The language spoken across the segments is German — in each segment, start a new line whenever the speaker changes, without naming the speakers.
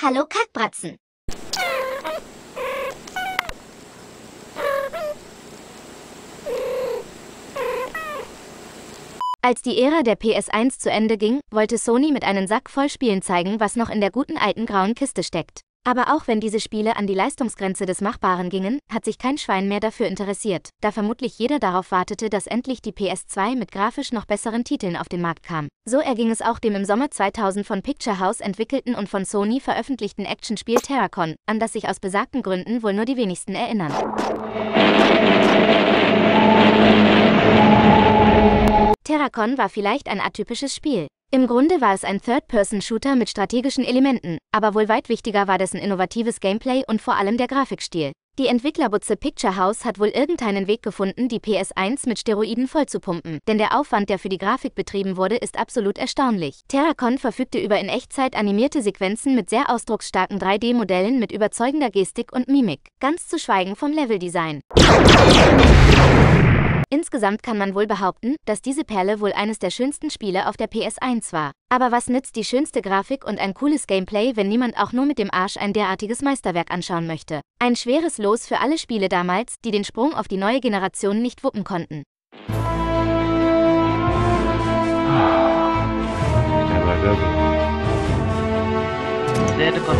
Hallo Kackbratzen. Als die Ära der PS1 zu Ende ging, wollte Sony mit einem Sack voll Spielen zeigen, was noch in der guten alten grauen Kiste steckt. Aber auch wenn diese Spiele an die Leistungsgrenze des Machbaren gingen, hat sich kein Schwein mehr dafür interessiert, da vermutlich jeder darauf wartete, dass endlich die PS2 mit grafisch noch besseren Titeln auf den Markt kam. So erging es auch dem im Sommer 2000 von Picture House entwickelten und von Sony veröffentlichten Actionspiel Terracon, an das sich aus besagten Gründen wohl nur die wenigsten erinnern. Terracon war vielleicht ein atypisches Spiel. Im Grunde war es ein Third-Person-Shooter mit strategischen Elementen, aber wohl weit wichtiger war dessen innovatives Gameplay und vor allem der Grafikstil. Die Entwicklerbutze Picture House hat wohl irgendeinen Weg gefunden, die PS1 mit Steroiden vollzupumpen, denn der Aufwand, der für die Grafik betrieben wurde, ist absolut erstaunlich. Terracon verfügte über in Echtzeit animierte Sequenzen mit sehr ausdrucksstarken 3D-Modellen mit überzeugender Gestik und Mimik, ganz zu schweigen vom Leveldesign. Insgesamt kann man wohl behaupten, dass diese Perle wohl eines der schönsten Spiele auf der PS1 war. Aber was nützt die schönste Grafik und ein cooles Gameplay, wenn niemand auch nur mit dem Arsch ein derartiges Meisterwerk anschauen möchte? Ein schweres Los für alle Spiele damals, die den Sprung auf die neue Generation nicht wuppen konnten. زادكم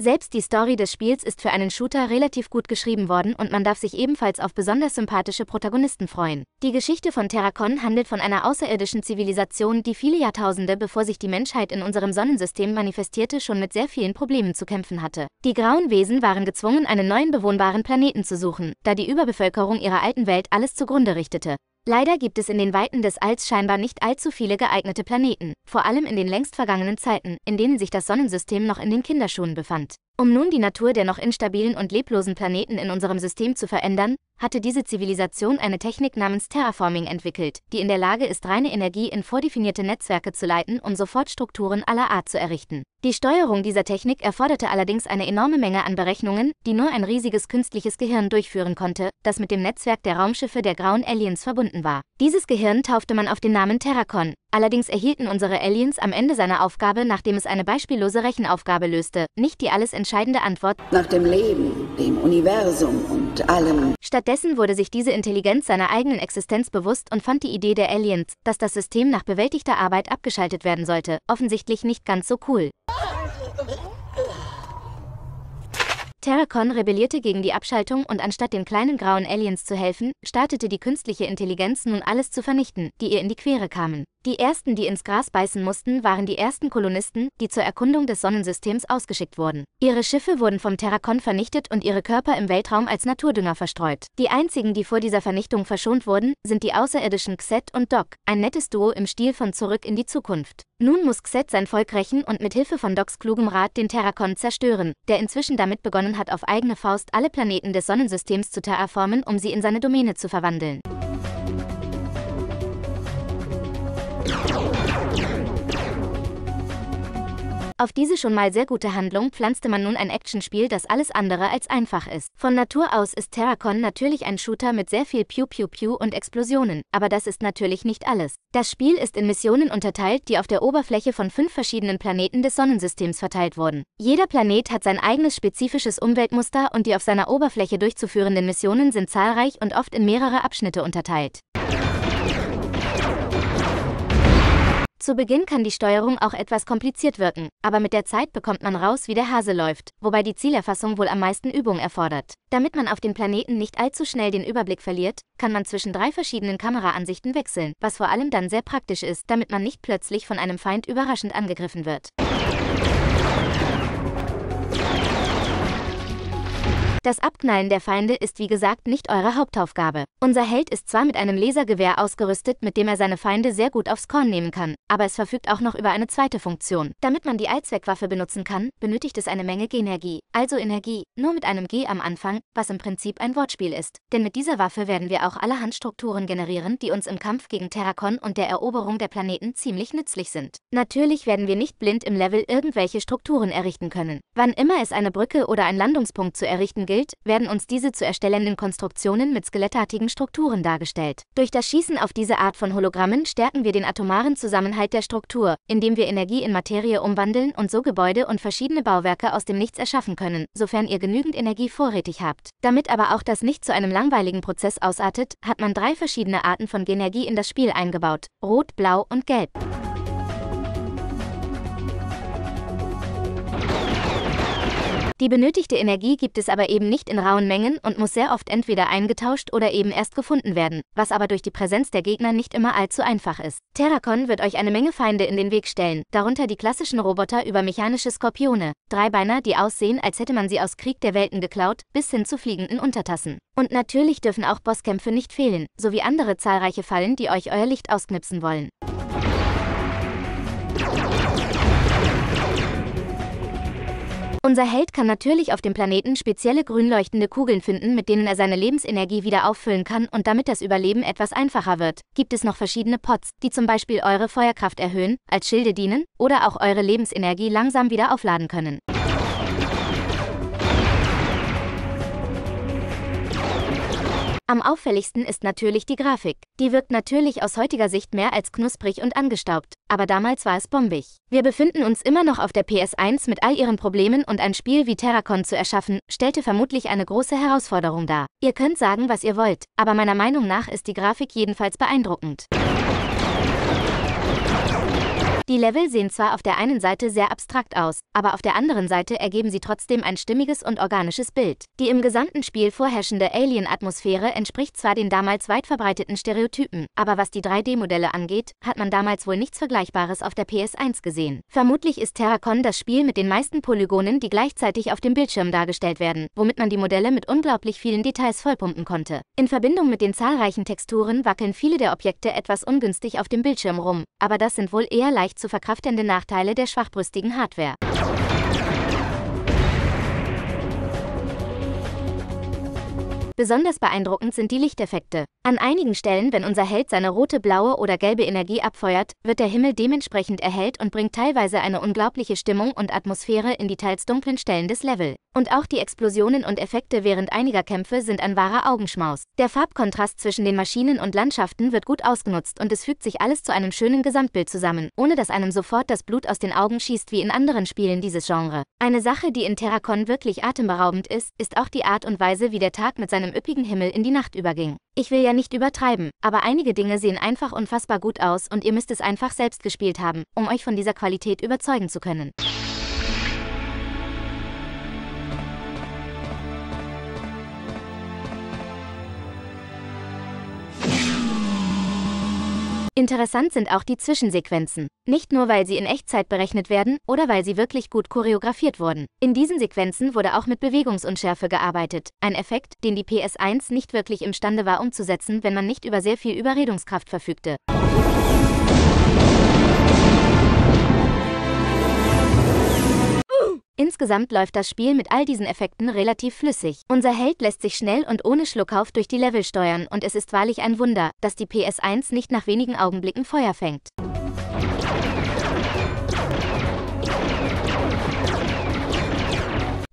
selbst die Story des Spiels ist für einen Shooter relativ gut geschrieben worden und man darf sich ebenfalls auf besonders sympathische Protagonisten freuen. Die Geschichte von Terracon handelt von einer außerirdischen Zivilisation, die viele Jahrtausende bevor sich die Menschheit in unserem Sonnensystem manifestierte, schon mit sehr vielen Problemen zu kämpfen hatte. Die grauen Wesen waren gezwungen, einen neuen bewohnbaren Planeten zu suchen, da die Überbevölkerung ihrer alten Welt alles zugrunde richtete. Leider gibt es in den Weiten des Alls scheinbar nicht allzu viele geeignete Planeten, vor allem in den längst vergangenen Zeiten, in denen sich das Sonnensystem noch in den Kinderschuhen befand. Um nun die Natur der noch instabilen und leblosen Planeten in unserem System zu verändern, hatte diese Zivilisation eine Technik namens Terraforming entwickelt, die in der Lage ist, reine Energie in vordefinierte Netzwerke zu leiten, um sofort Strukturen aller Art zu errichten. Die Steuerung dieser Technik erforderte allerdings eine enorme Menge an Berechnungen, die nur ein riesiges künstliches Gehirn durchführen konnte, das mit dem Netzwerk der Raumschiffe der grauen Aliens verbunden war. Dieses Gehirn taufte man auf den Namen Terracon. Allerdings erhielten unsere Aliens am Ende seiner Aufgabe, nachdem es eine beispiellose Rechenaufgabe löste, nicht die alles entscheidende Antwort nach dem Leben, dem Universum und allem. Stattdessen wurde sich diese Intelligenz seiner eigenen Existenz bewusst und fand die Idee der Aliens, dass das System nach bewältigter Arbeit abgeschaltet werden sollte, offensichtlich nicht ganz so cool. Terracon rebellierte gegen die Abschaltung und anstatt den kleinen grauen Aliens zu helfen, startete die künstliche Intelligenz nun alles zu vernichten, die ihr in die Quere kamen. Die ersten, die ins Gras beißen mussten, waren die ersten Kolonisten, die zur Erkundung des Sonnensystems ausgeschickt wurden. Ihre Schiffe wurden vom Terracon vernichtet und ihre Körper im Weltraum als Naturdünger verstreut. Die einzigen, die vor dieser Vernichtung verschont wurden, sind die außerirdischen Xet und Doc, ein nettes Duo im Stil von Zurück in die Zukunft. Nun muss Xet sein Volk rächen und mit Hilfe von Docs klugem Rat den Terracon zerstören, der inzwischen damit begonnen hat auf eigene Faust alle Planeten des Sonnensystems zu terraformen, um sie in seine Domäne zu verwandeln. Auf diese schon mal sehr gute Handlung pflanzte man nun ein Actionspiel, das alles andere als einfach ist. Von Natur aus ist Terracon natürlich ein Shooter mit sehr viel Piu-Piu-Piu und Explosionen, aber das ist natürlich nicht alles. Das Spiel ist in Missionen unterteilt, die auf der Oberfläche von fünf verschiedenen Planeten des Sonnensystems verteilt wurden. Jeder Planet hat sein eigenes spezifisches Umweltmuster und die auf seiner Oberfläche durchzuführenden Missionen sind zahlreich und oft in mehrere Abschnitte unterteilt. Zu Beginn kann die Steuerung auch etwas kompliziert wirken, aber mit der Zeit bekommt man raus, wie der Hase läuft, wobei die Zielerfassung wohl am meisten Übung erfordert. Damit man auf dem Planeten nicht allzu schnell den Überblick verliert, kann man zwischen drei verschiedenen Kameraansichten wechseln, was vor allem dann sehr praktisch ist, damit man nicht plötzlich von einem Feind überraschend angegriffen wird. Das Abknallen der Feinde ist wie gesagt nicht eure Hauptaufgabe. Unser Held ist zwar mit einem Lasergewehr ausgerüstet, mit dem er seine Feinde sehr gut aufs Korn nehmen kann, aber es verfügt auch noch über eine zweite Funktion. Damit man die Allzweckwaffe benutzen kann, benötigt es eine Menge Genergie, also Energie, nur mit einem G am Anfang, was im Prinzip ein Wortspiel ist. Denn mit dieser Waffe werden wir auch allerhand Strukturen generieren, die uns im Kampf gegen Terrakon und der Eroberung der Planeten ziemlich nützlich sind. Natürlich werden wir nicht blind im Level irgendwelche Strukturen errichten können. Wann immer es eine Brücke oder ein Landungspunkt zu errichten gilt, gilt, werden uns diese zu erstellenden Konstruktionen mit skelettartigen Strukturen dargestellt. Durch das Schießen auf diese Art von Hologrammen stärken wir den atomaren Zusammenhalt der Struktur, indem wir Energie in Materie umwandeln und so Gebäude und verschiedene Bauwerke aus dem Nichts erschaffen können, sofern ihr genügend Energie vorrätig habt. Damit aber auch das nicht zu einem langweiligen Prozess ausartet, hat man drei verschiedene Arten von Genergie in das Spiel eingebaut: Rot, Blau und Gelb. Die benötigte Energie gibt es aber eben nicht in rauen Mengen und muss sehr oft entweder eingetauscht oder eben erst gefunden werden, was aber durch die Präsenz der Gegner nicht immer allzu einfach ist. Terracon wird euch eine Menge Feinde in den Weg stellen, darunter die klassischen Roboter über mechanische Skorpione, Dreibeiner, die aussehen, als hätte man sie aus Krieg der Welten geklaut, bis hin zu fliegenden Untertassen. Und natürlich dürfen auch Bosskämpfe nicht fehlen, sowie andere zahlreiche Fallen, die euch euer Licht ausknipsen wollen. Unser Held kann natürlich auf dem Planeten spezielle grünleuchtende Kugeln finden, mit denen er seine Lebensenergie wieder auffüllen kann und damit das Überleben etwas einfacher wird. Gibt es noch verschiedene Pots, die zum Beispiel eure Feuerkraft erhöhen, als Schilde dienen oder auch eure Lebensenergie langsam wieder aufladen können. Am auffälligsten ist natürlich die Grafik. Die wirkt natürlich aus heutiger Sicht mehr als knusprig und angestaubt, aber damals war es bombig. Wir befinden uns immer noch auf der PS1 mit all ihren Problemen und ein Spiel wie Terracon zu erschaffen, stellte vermutlich eine große Herausforderung dar. Ihr könnt sagen, was ihr wollt, aber meiner Meinung nach ist die Grafik jedenfalls beeindruckend. Die Level sehen zwar auf der einen Seite sehr abstrakt aus, aber auf der anderen Seite ergeben sie trotzdem ein stimmiges und organisches Bild. Die im gesamten Spiel vorherrschende Alien-Atmosphäre entspricht zwar den damals weit verbreiteten Stereotypen, aber was die 3D-Modelle angeht, hat man damals wohl nichts Vergleichbares auf der PS1 gesehen. Vermutlich ist Terracon das Spiel mit den meisten Polygonen, die gleichzeitig auf dem Bildschirm dargestellt werden, womit man die Modelle mit unglaublich vielen Details vollpumpen konnte. In Verbindung mit den zahlreichen Texturen wackeln viele der Objekte etwas ungünstig auf dem Bildschirm rum, aber das sind wohl eher leicht zu verkraftende Nachteile der schwachbrüstigen Hardware. Besonders beeindruckend sind die Lichteffekte. An einigen Stellen, wenn unser Held seine rote, blaue oder gelbe Energie abfeuert, wird der Himmel dementsprechend erhellt und bringt teilweise eine unglaubliche Stimmung und Atmosphäre in die teils dunklen Stellen des Level. Und auch die Explosionen und Effekte während einiger Kämpfe sind ein wahrer Augenschmaus. Der Farbkontrast zwischen den Maschinen und Landschaften wird gut ausgenutzt und es fügt sich alles zu einem schönen Gesamtbild zusammen, ohne dass einem sofort das Blut aus den Augen schießt wie in anderen Spielen dieses Genre. Eine Sache, die in Terracon wirklich atemberaubend ist, ist auch die Art und Weise, wie der Tag mit seinem einem üppigen Himmel in die Nacht überging. Ich will ja nicht übertreiben, aber einige Dinge sehen einfach unfassbar gut aus und ihr müsst es einfach selbst gespielt haben, um euch von dieser Qualität überzeugen zu können. Interessant sind auch die Zwischensequenzen. Nicht nur, weil sie in Echtzeit berechnet werden oder weil sie wirklich gut choreografiert wurden. In diesen Sequenzen wurde auch mit Bewegungsunschärfe gearbeitet. Ein Effekt, den die PS1 nicht wirklich imstande war umzusetzen, wenn man nicht über sehr viel Überredungskraft verfügte. Insgesamt läuft das Spiel mit all diesen Effekten relativ flüssig. Unser Held lässt sich schnell und ohne Schluckauf durch die Level steuern und es ist wahrlich ein Wunder, dass die PS1 nicht nach wenigen Augenblicken Feuer fängt.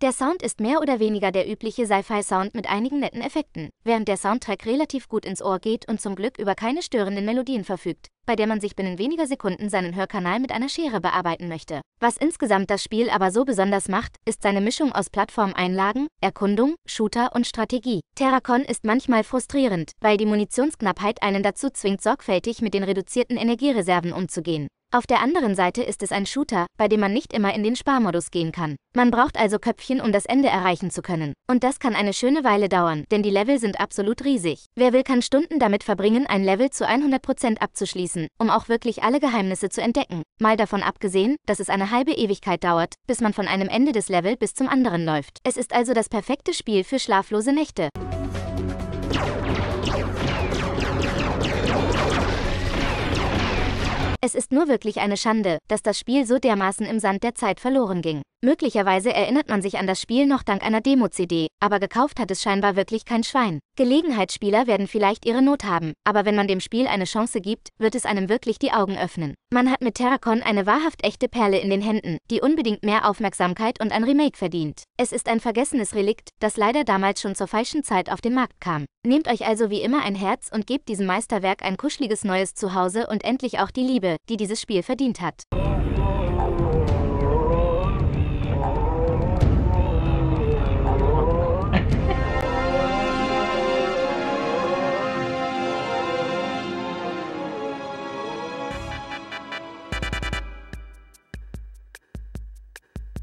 Der Sound ist mehr oder weniger der übliche Sci-Fi-Sound mit einigen netten Effekten, während der Soundtrack relativ gut ins Ohr geht und zum Glück über keine störenden Melodien verfügt, bei der man sich binnen weniger Sekunden seinen Hörkanal mit einer Schere bearbeiten möchte. Was insgesamt das Spiel aber so besonders macht, ist seine Mischung aus Plattformeinlagen, Erkundung, Shooter und Strategie. Terracon ist manchmal frustrierend, weil die Munitionsknappheit einen dazu zwingt, sorgfältig mit den reduzierten Energiereserven umzugehen. Auf der anderen Seite ist es ein Shooter, bei dem man nicht immer in den Sparmodus gehen kann. Man braucht also Köpfchen, um das Ende erreichen zu können. Und das kann eine schöne Weile dauern, denn die Level sind absolut riesig. Wer will, kann Stunden damit verbringen, ein Level zu 100% abzuschließen, um auch wirklich alle Geheimnisse zu entdecken. Mal davon abgesehen, dass es eine halbe Ewigkeit dauert, bis man von einem Ende des Level bis zum anderen läuft. Es ist also das perfekte Spiel für schlaflose Nächte. Es ist nur wirklich eine Schande, dass das Spiel so dermaßen im Sand der Zeit verloren ging. Möglicherweise erinnert man sich an das Spiel noch dank einer Demo-CD, aber gekauft hat es scheinbar wirklich kein Schwein. Gelegenheitsspieler werden vielleicht ihre Not haben, aber wenn man dem Spiel eine Chance gibt, wird es einem wirklich die Augen öffnen. Man hat mit Terracon eine wahrhaft echte Perle in den Händen, die unbedingt mehr Aufmerksamkeit und ein Remake verdient. Es ist ein vergessenes Relikt, das leider damals schon zur falschen Zeit auf den Markt kam. Nehmt euch also wie immer ein Herz und gebt diesem Meisterwerk ein kuscheliges neues Zuhause und endlich auch die Liebe, die dieses Spiel verdient hat.